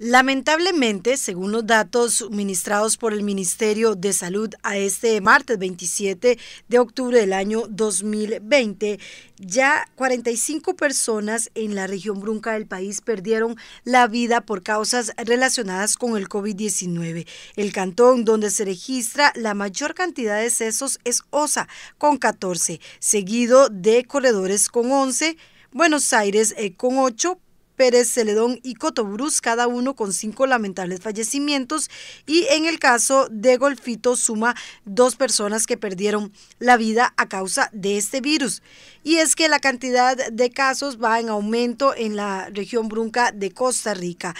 Lamentablemente, según los datos suministrados por el Ministerio de Salud a este martes 27 de octubre del año 2020, ya 45 personas en la región brunca del país perdieron la vida por causas relacionadas con el COVID-19. El cantón donde se registra la mayor cantidad de cesos es Osa, con 14, seguido de Corredores con 11, Buenos Aires eh, con 8, Pérez Celedón y Cotobruz, cada uno con cinco lamentables fallecimientos, y en el caso de Golfito suma dos personas que perdieron la vida a causa de este virus. Y es que la cantidad de casos va en aumento en la región brunca de Costa Rica.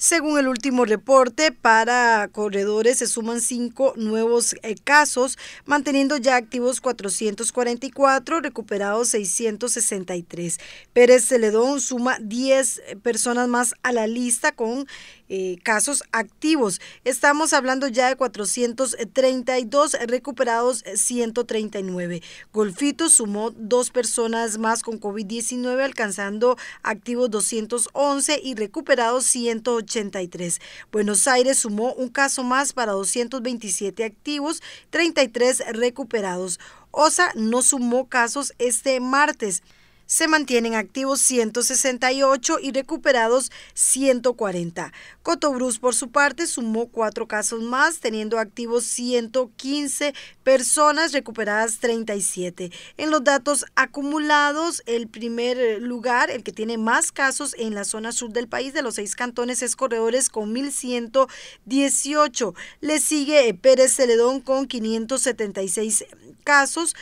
Según el último reporte, para corredores se suman cinco nuevos eh, casos, manteniendo ya activos 444, recuperados 663. Pérez Celedón suma 10 eh, personas más a la lista con eh, casos activos. Estamos hablando ya de 432, recuperados 139. Golfito sumó dos personas más con COVID-19, alcanzando activos 211 y recuperados 180. 83. Buenos Aires sumó un caso más para 227 activos, 33 recuperados. OSA no sumó casos este martes se mantienen activos 168 y recuperados 140. Cotobruz, por su parte, sumó cuatro casos más, teniendo activos 115 personas, recuperadas 37. En los datos acumulados, el primer lugar, el que tiene más casos en la zona sur del país, de los seis cantones, es Corredores con 1.118. Le sigue Pérez Celedón con 576 casos,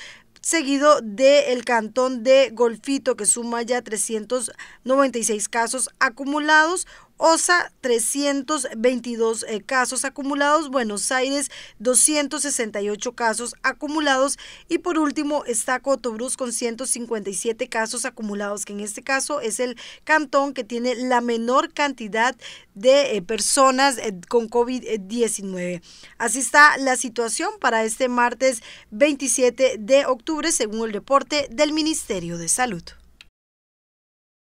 seguido del el cantón de Golfito, que suma ya 396 casos acumulados, OSA 322 eh, casos acumulados, Buenos Aires 268 casos acumulados y por último está Cotobruz con 157 casos acumulados, que en este caso es el cantón que tiene la menor cantidad de eh, personas eh, con COVID-19. Así está la situación para este martes 27 de octubre según el reporte del Ministerio de Salud.